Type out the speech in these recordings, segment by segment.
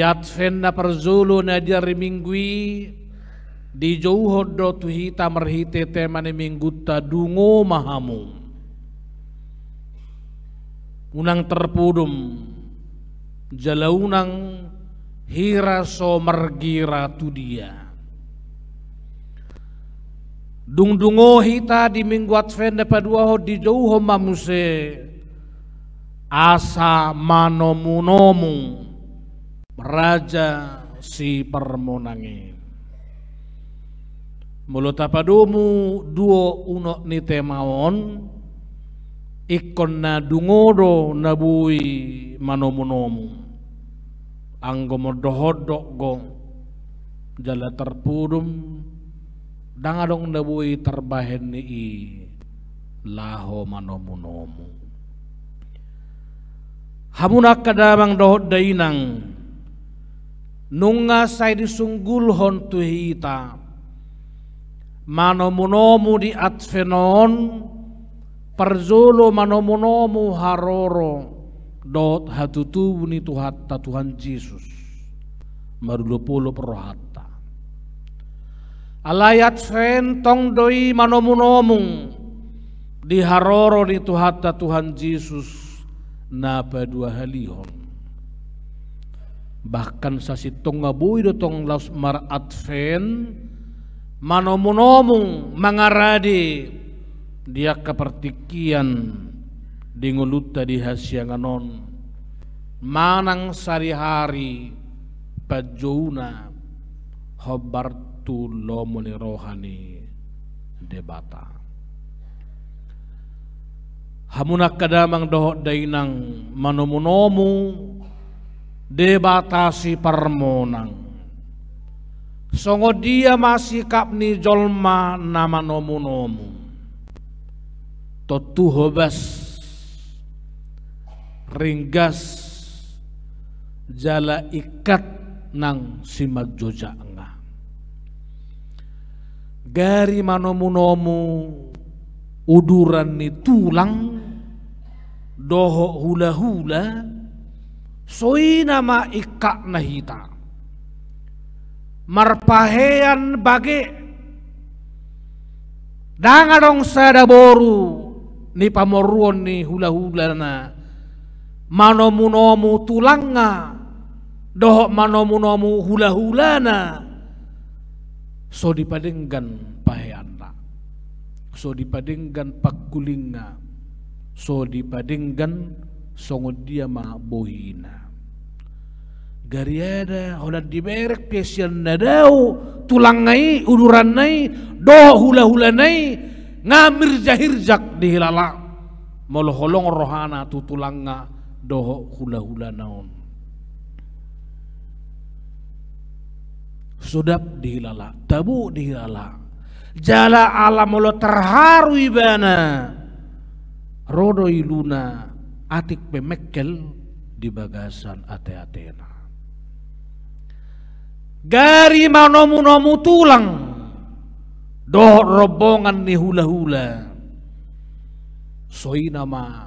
yatfenna parzuluna diarre mingui dijow do tu hita marhite temane minggu ta dungo mahamu unang terpudum jalaunang hira so mergira tu dia Dungdungo hita di mingguat fende padua ho di jauh mamuse asa manomu nomu Raja si permonangi. Mulut apa domu duo uno nite maon ikon na dungodo nabui manomunomu. Anggo modohodok gong jala terpurum dangadong nabui terbahen ni i laho manomunomu. Hamunak kadamang dohod dainang nunga sai disunggul hon tuhita manomunomu di atfenon perzulo manomunomu haroro dot hatutu ni tuhatta Tuhan Yesus polo perrohatta alayat fen tong doi manomunomu di haroro di tuhatta Tuhan Yesus naba dua halihon bahkan sasi sitong do tong laos mar sen manomunomu mangaradi dia kepertikian kapertikian dinguluta di anon manang sari-hari pajuna hobartu lomoni rohani debata hamunak kadamang dohok dainang manomunomu Debatasi permonang. Songo dia masih kapni jolma nama nomu nomu. Totu hobas ringgas jala ikat nang simak joja enggak. Gari manomu nomu uduran ni tulang doho hula hula nama ikka nahita. Marpahean bage. Dangarong sada boru. Ni pamoruon ni hula hula na. Manomu nomu tulanga. Dohok manomu nomu hula hula na. So dipadenggan paheanna. So dipadenggan pakulinga. So dipadenggan songodia ma bohina gariada hodat di merek pesian dadau tulang nai uduran nai doh hula hula nai ngamir jahir jak di hilala holong rohana tu tulang nga, doh hula hula naon sudap di tabu di jala alam lo terharu ibana rodo iluna, atik pemekel di bagasan ate-atena Gari manomu-nomu tulang. Doh robongan ni hula-hula. Soi nama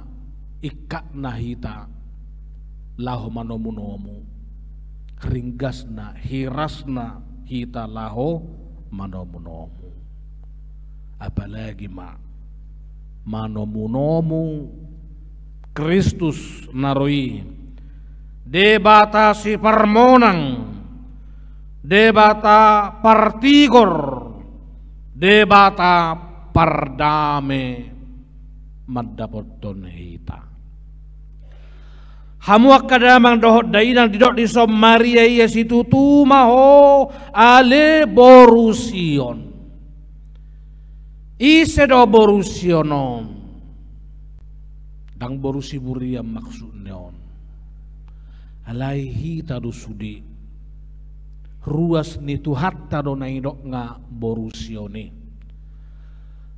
ikak nahita laho manomu-nomu. Ringgasna, hirasna hita laho manomu-nomu. Apalagi ma manomu-nomu Kristus naroi debatasi permonang debata partigor, debata pardame maddapoddon hita. Hamuak kadamang dohot dainan didok di som Maria Yesitu tu maho ale borusion. Ise do borusionom. Dang borusi buriam neon, Alaihi tadusudi ruas Harta nitu hatta donaido nga borusione.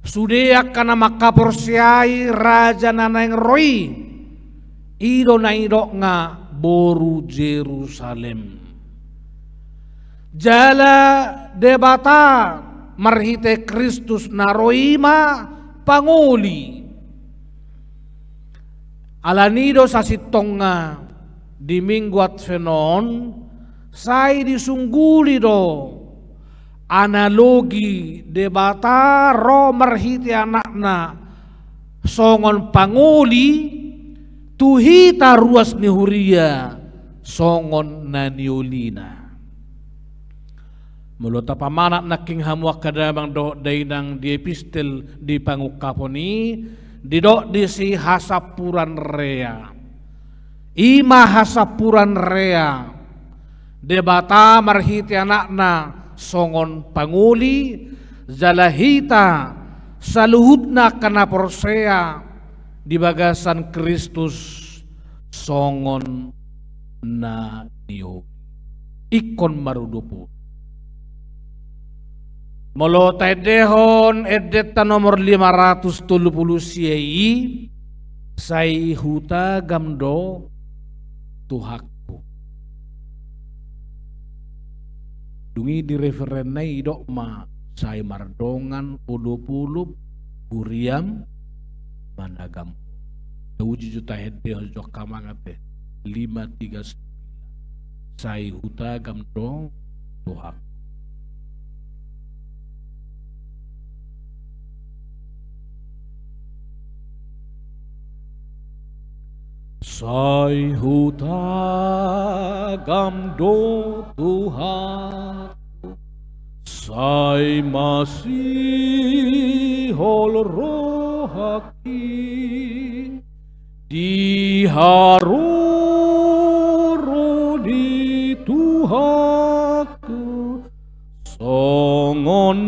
Sudia kana maka porsiai raja nanang roi ido naido nga boru Jerusalem. Jala debata marhite Kristus naroima panguli. Alanido sasitonga di mingguat Senon saya disungguli do analogi debata ro merhiti anakna songon panguli tuhita ruas nihuria songon naniulina mana pamanat naking hamwa kadabang do dainang di epistel di pangukaponi di si hasapuran rea. Ima hasapuran rea debata marhiti anakna songon panguli zalahita saluhutna kana porsea di bagasan Kristus songon na dio ikon marudupu. Molo dehon edeta nomor 570 CI sai huta gamdo tuhak dungi di referenai dok ma sai mardongan puluh puluh buriam managam uji juta hede hojok kamangate lima tiga sembilan saya hutagam dong tuhak Sai hutagam do tuhan, sai masihol rohaki, diharu di Tuhaku, songon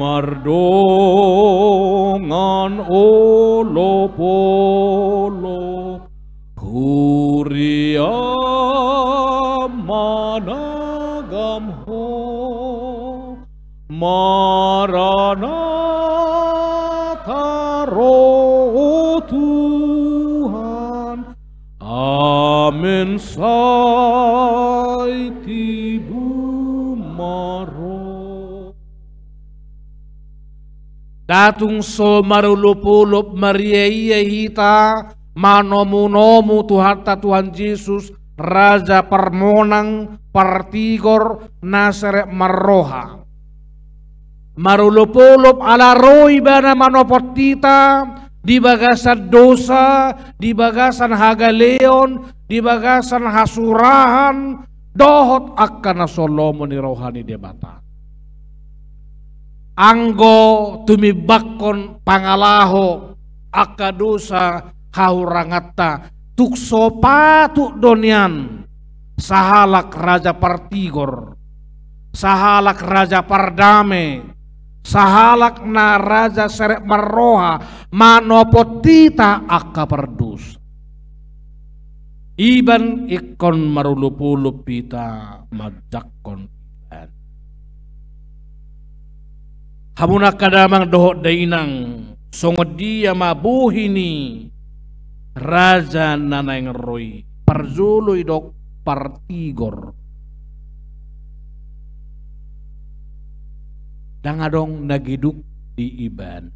mardongan olo polo huria managam ho marana ro Tuhan amin sa Datung so marulupulup iya hita manomu-nomu Tuhatta Tuhan Yesus Raja Permonang Partigor Nasre Marroha. Marulupulup ala roi bana manopotita di bagasan dosa, di bagasan hagaleon, di bagasan hasurahan, dohot akan solomoni rohani debatan anggo tumibakkon pangalaho akadosa haurangatta tukso patu donian sahalak raja partigor sahalak raja pardame sahalak na raja serek marroha manopotita akka perdus iban ikon marulupulupita majakon hamuna kadamang doho dainang songodia mabuhini raja nanang roy parzulo idok partigor dangadong nagiduk di iban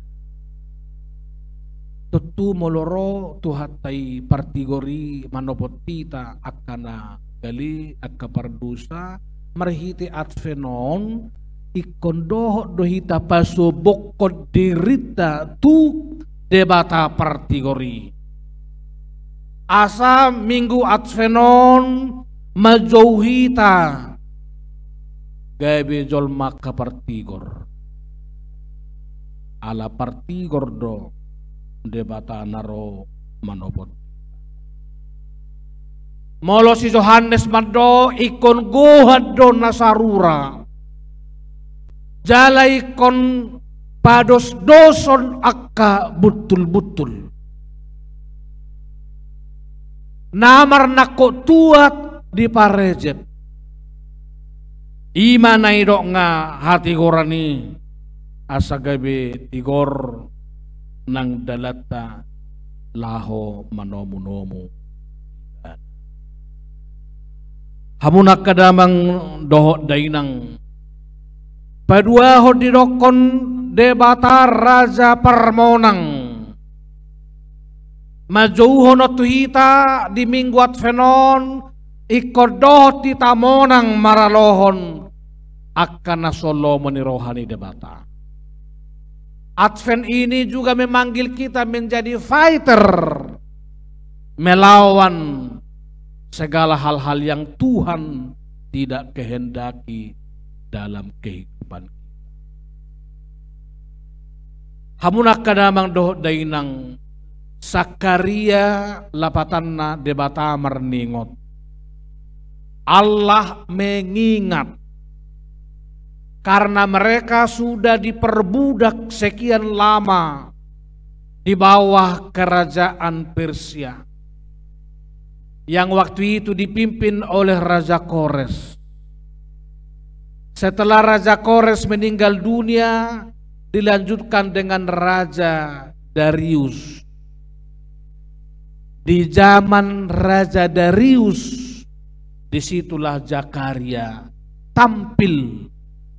tutu moloro tuhatai partigori manopotita akana gali akka pardusa at fenon Ikon doho dohita pasu boko dirita tu debata partigori. Asa minggu atvenon majauhita gabe jol maka partigor. Ala partigor do debata naro manobot. Molo si Johannes Mado ikon gohad do nasarura jalai kon pados doson akka butul-butul. Namar nako tuat di parejep. Ima naidok nga hati gorani asagabi tigor nang dalata laho manomu-nomu. Hamunak kadamang dohok dainang Padua hodidokon debata raja permonang. Majauhono tuhita di mingguat fenon ikodoh titamonang maralohon akan solo menirohani debata. Advent ini juga memanggil kita menjadi fighter melawan segala hal-hal yang Tuhan tidak kehendaki dalam kehidupan kita. Hamunak kadamang doh dainang Sakaria lapatanna debata merningot. Allah mengingat karena mereka sudah diperbudak sekian lama di bawah kerajaan Persia yang waktu itu dipimpin oleh Raja Kores. Setelah Raja Kores meninggal dunia, dilanjutkan dengan Raja Darius. Di zaman Raja Darius, disitulah Jakaria tampil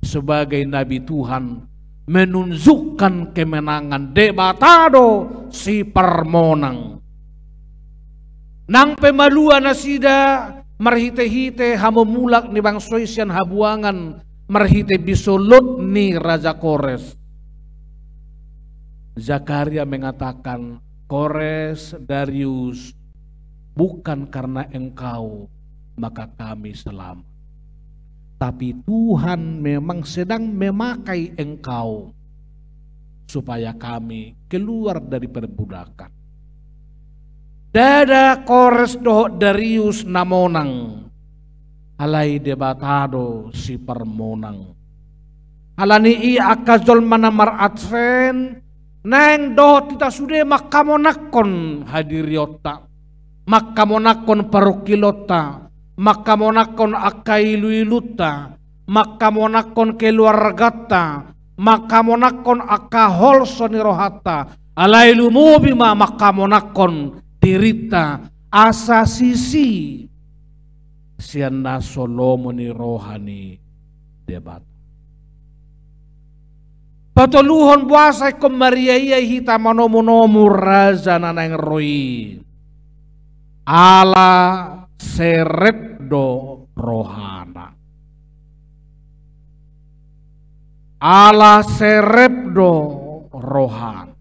sebagai Nabi Tuhan menunjukkan kemenangan debatado si permonang. Nang pemaluan asida marhite-hite hamomulak ni bang soisian habuangan Merhite bisulut ni Raja Kores. Zakaria mengatakan, Kores Darius, bukan karena engkau, maka kami selamat. Tapi Tuhan memang sedang memakai engkau supaya kami keluar dari perbudakan. Dada Kores doh Darius Namonang alai debatado si permonang. Alani i iya akazol mana maratsen neng dohot kita sude makamonakon hadiriota makamonakon parukilota makamonakon akailuiluta makamonakon keluargata makamonakon akahol sonirohata alailu bima makamonakon dirita asasisi sianna solomoni rohani debat patoluhon buasa ko iya hita nomu raja nang roi ala serepdo rohana ala serepdo rohana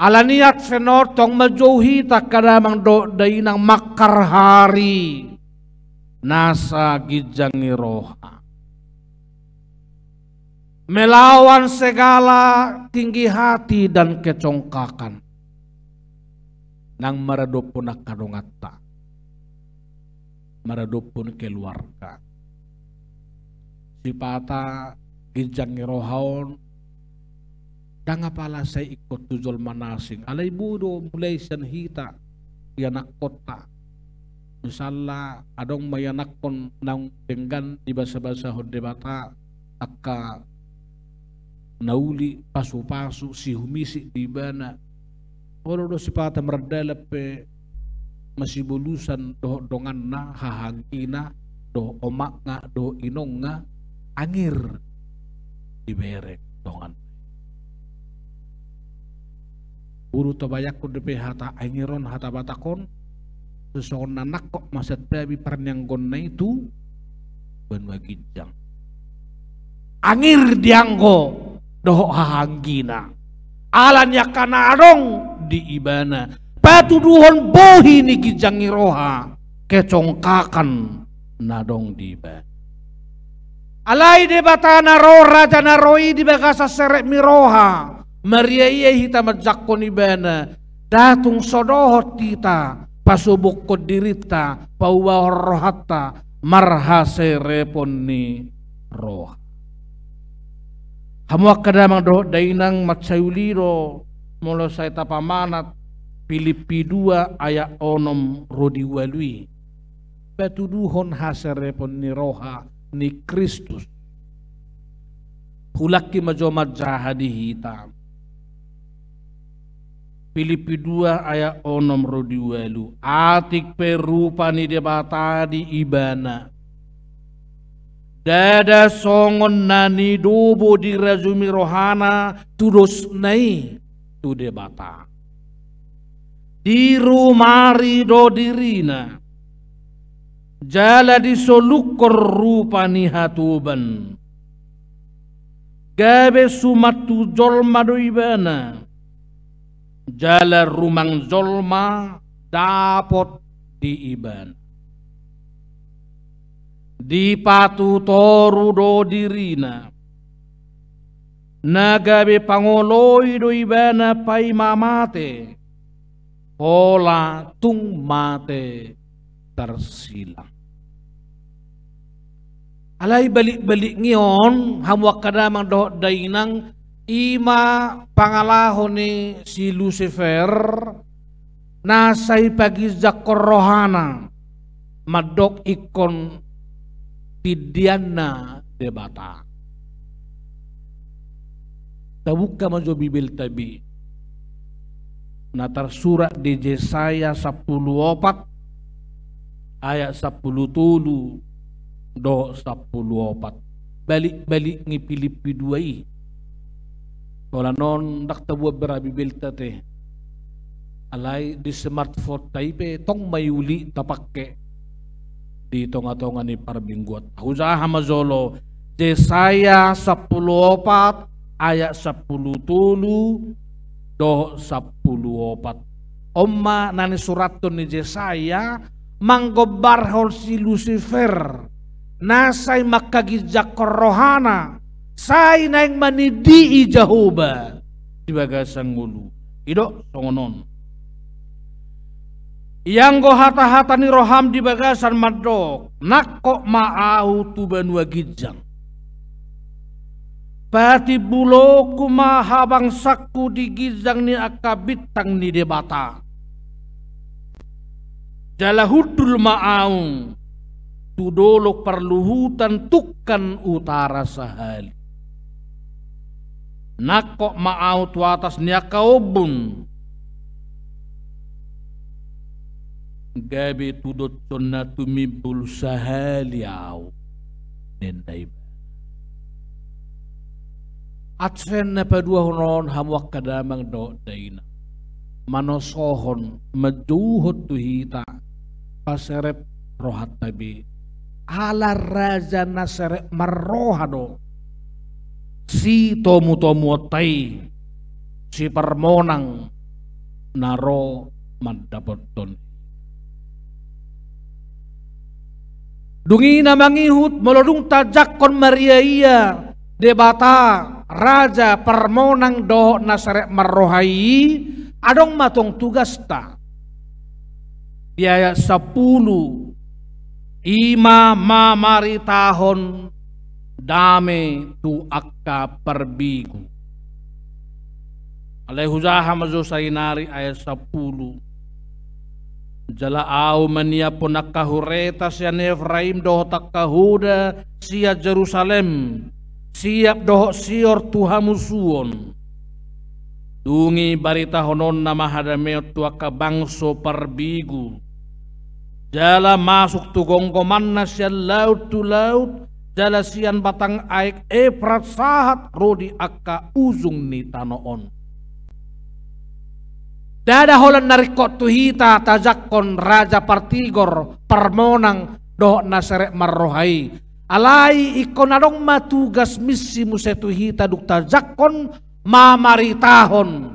Alaniat senor tong majohi tak kada mang do nang makar hari nasa gijangi roha. Melawan segala tinggi hati dan kecongkakan nang maradopon akadongata pun keluarga sipata gijangi rohaon Danga pala sa ikot tujol manasing. Alay budo mulay san hita yanak kota. Misalla adong mayanak kon nang denggan di basa-basa bata. akka nauli pasu-pasu si humisi di bana. Oro do pata merdala pe masih bulusan do dongan na hahagina do omak nga do inong nga angir di berek dongan tobayak ku depe hata aingiron hata batakon sesokan nanak kok masat pebi yang gonna itu ban gijang Angir dianggo doho hahanggina. alanya yakana arong di ibana. Patuduhon bohi ni gijangiroha kecongkakan nadong di ibana. Alai debatana roh raja naroi di bagasa serek miroha Maria hita majakoni ibana datung sodohot tita pasubuk kodirita dirita rohata marha sereponi roh roha. Hamuak kadamang doh dainang matsayuliro mulo sa tapamanat Filipi 2 ayat onom rodi walui. Petuduhon hasereponi ni roha ni Kristus. Hulaki majomat jahadi hitam. Filipi 2 ayat onom oh, rodi walu atik perupani di ibana dada songon nani dobo di dirazumi rohana tudos nai tu debata di rumari do dirina jala di solukor rupani hatuban gabe sumatu jolma do ibana jalar rumang zolma dapot diiban dipatu toru do dirina nagabe pangoloi do ibana pai mamate pola tung mate tersilang alai balik-balik ngion hamwak kadamang do dainang ima pangalahoni si Lucifer nasai bagi zakor rohana madok ikon pidiana debata tabuka majo bibil tabi natar surat di Yesaya 10 opat ayat 10 tulu do 10 opat balik-balik ngipilipi duai wala ta bo bra bi tate alay di smartphone taybe tong mayuli tapakke di tonga-tonga ni parbinggot huza hamazolo sepuluh opat ayat 10 tulu doh opat Oma nani surat tu ni Jesaya manggobar hol si Lucifer nasai makagijak rohana sai naing manidii Jehovah dibagasang ngulu ido songonon yang go hata-hata ni roham di bagasan madok nak kok maau benua gijang. Pati buloku maha bangsaku di gizang ni akabit tang ni debata. Jala hudul ma'au. tu dolok perluhutan tukan utara sahali nako maau tu atas kaubun gabe tudot tonna tumi bul sahali au nendai atsen na padua honon hamwak kadamang do daina manosohon meduhut tuhita paserep rohat tabi ala raja nasere marrohado si tomu tomu tai si permonang naro madaboton dungi namangihut melodung tajak kon maria iya debata raja permonang do nasare merohai adong matong tugas ta biaya sepuluh ima mamari tahun dame tu akka perbigu. Alaihuzaha mazu sainari ayat 10. Jala au mania ponakka hureta sian Efraim takka huda sia Jerusalem. Siap doh sior tuhamu suon. Dungi barita honon nama hadameo akka bangso perbigu. Jala masuk tu gongkoman sian laut tu laut jalasian batang aik efrat sahat rodi akka uzung ni tanoon. Dada holan narikot tuhita tajakon raja partigor permonang doh naserek marrohai. Alai ikonadong matugas misi musetuhita duk tajakon mamaritahon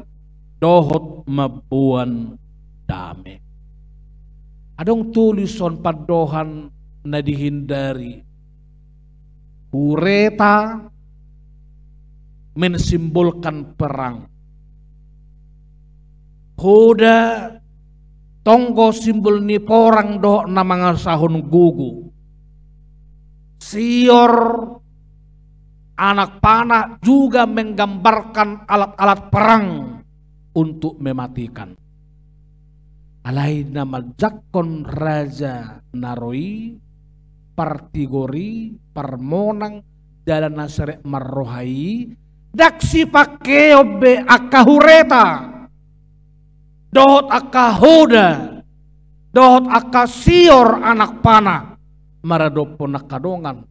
dohot mabuan dame. Adong tulison padohan na dihindari Pureta mensimbolkan perang. Kuda tonggo simbol ni porang do nama sahun gugu. Sior anak panah juga menggambarkan alat-alat perang untuk mematikan. Alaina nama jakon raja naroi partigori, permonang dalam nasrek marrohai, daksi pake obbe akahureta, dohot akahoda, dohot akasior anak panah, maradopo nakadongan,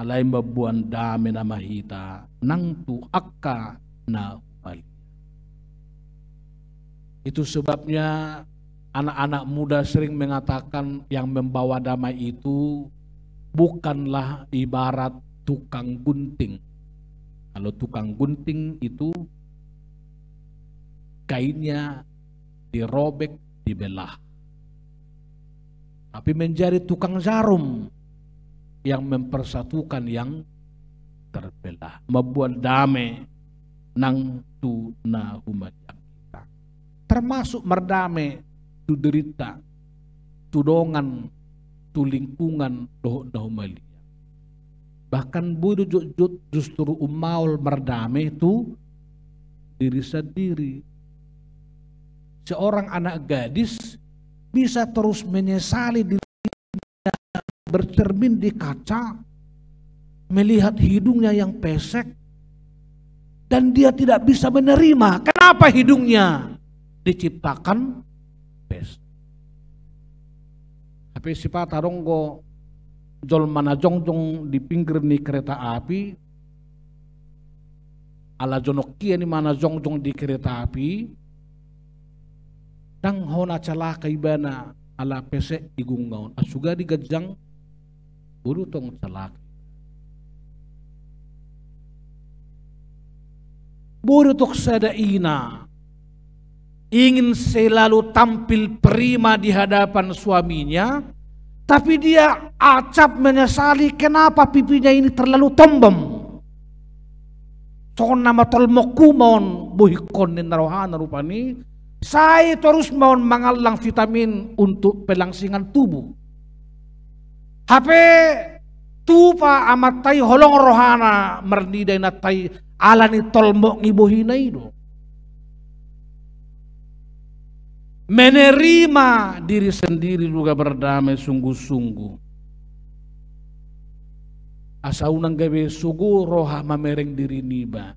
alay mabuan dami nama hita nang akka na Itu sebabnya anak-anak muda sering mengatakan yang membawa damai itu bukanlah ibarat tukang gunting. Kalau tukang gunting itu kainnya dirobek, dibelah. Tapi menjadi tukang jarum yang mempersatukan yang terbelah, membuat damai nang tuna umat yang kita. Termasuk merdame tu derita, tu dongan, tu lingkungan doh doh mali. Bahkan jut jut justru umaul merdame itu diri sendiri. Seorang anak gadis bisa terus menyesali dirinya bercermin di kaca, melihat hidungnya yang pesek, dan dia tidak bisa menerima. Kenapa hidungnya diciptakan best tapi sifat taronggo jol mana jongjong di pinggir ni kereta api ala jonokia ni mana jongjong di kereta api dang hona calaka ibana ala pesek igunggaun asuga di gajang buru tong celak buru tok sada ina ingin selalu tampil prima di hadapan suaminya, tapi dia acap menyesali kenapa pipinya ini terlalu tombem. Tolong nama tolmokumon buhikon narohana rupani. Saya terus mau mengalang vitamin untuk pelangsingan tubuh. HP tupa amat tai holong rohana merdi dayna natai alani tolmok ngibuhinai do. menerima diri sendiri juga berdamai sungguh-sungguh. unang gawe sugu roha mamereng diri niba.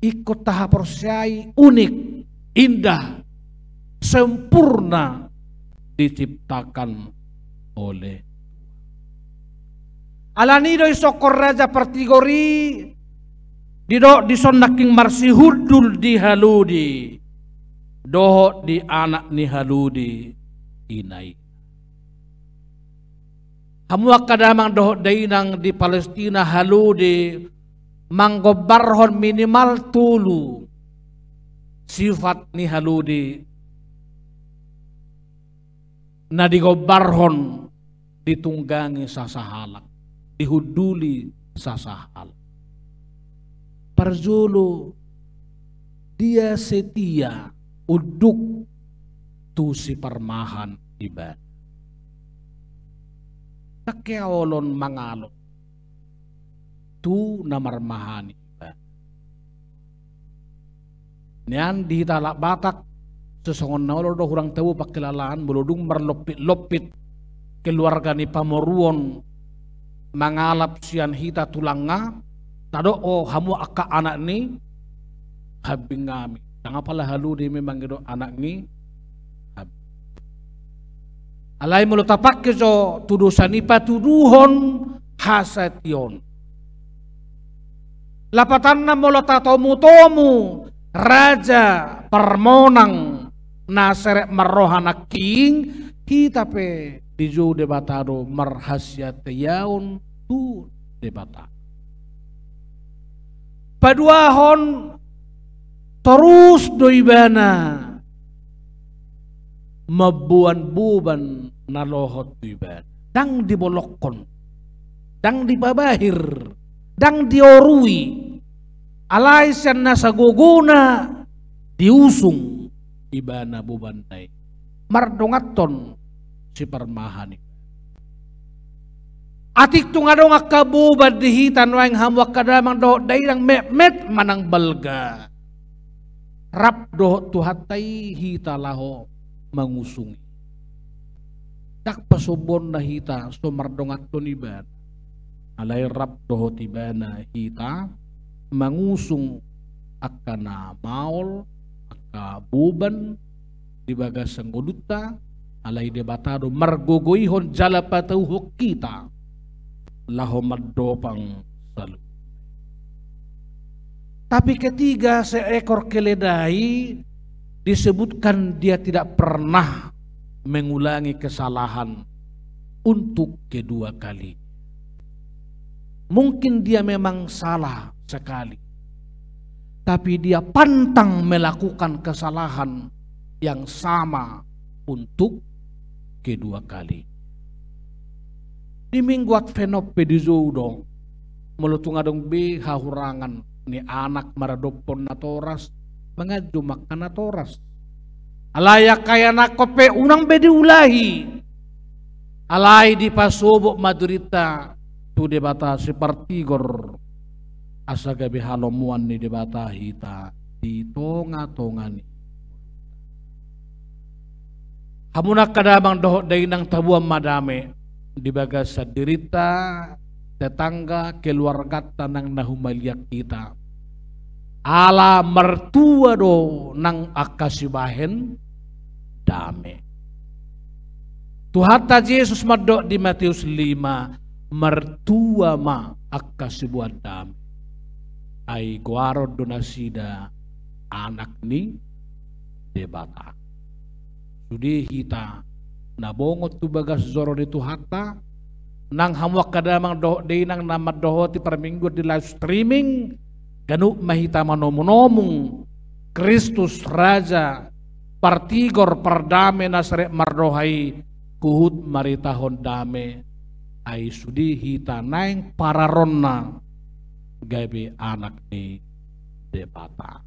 Ikut tahap persiai unik, indah, sempurna diciptakan oleh Alani doi sokor raja pertigori disonaking disondaking marsihudul dihaludi doho di anak ni haludi inai hamua kadamang doho dainang di Palestina haludi manggobarhon minimal tulu sifat ni haludi na digobarhon ditunggangi sasahalak dihuduli sasahal Perzulu dia setia uduk tu si permahan iban. Takyaolon mangalo tu namarmahan iba. Nian di talak batak sesongon naolor do kurang tahu pakilalaan beludung merlopit-lopit keluarga ni pamoruon mangalap sian hita tulanga tado oh hamu akak anak ni habing ngami Tang apalah halu di memang gitu anak ni. Alai mulut tapak ke so tuduh sanipa tuduhon hasetion. Lapatan na mulut tatomu tomu raja permonang naseret merohana king kita pe dijo debatado merhasiateyaun tu debata. Padua hon terus doibana mabuan buban nalohot doibana dang dibolokon dang dibabahir dang diorui alai sian nasagogona diusung ibana bubantai mardongaton si permahani atik ngadong akabu badihitan wang hamwa kadamang dohok dairang met met manang balga rabdo tuhatai hita laho mengusung. Tak pasobon na hita sumardongat tuniban. Alay rabdo tibana hita mengusung akana maol akabuban dibaga senggoduta alay debatado margogoihon jalapatauhok kita laho madopang salut. Tapi ketiga seekor keledai disebutkan dia tidak pernah mengulangi kesalahan untuk kedua kali. Mungkin dia memang salah sekali. Tapi dia pantang melakukan kesalahan yang sama untuk kedua kali. Di mingguat fenop pedizodong melutung adung be hahurangan ni anak maradopon na toras mga dumak na toras alaya kaya na kope unang bedi ulahi alay di pasubo madurita tu debata si partigor asa gabi halomuan ni debata hita di tonga tonga ni hamuna kadabang dohok dainang tabuan madame dibaga dirita tetangga, keluarga, tanang nahumaliak kita. Ala mertua do nang akasibahen dame. Tuhata Yesus madok di Matius 5, mertua ma akasibuat dame. Ai guaro donasida anak ni debata. jadi kita nabongot tu bagas zoro di tuhata, nang hamwak kadamang doh di nang nama dohoti per minggu di live streaming ganu mahita manomunomung Kristus Raja partigor perdame nasre mardohai kuhut maritahon dame ay sudi hita naing pararonna gabi anak ni debata.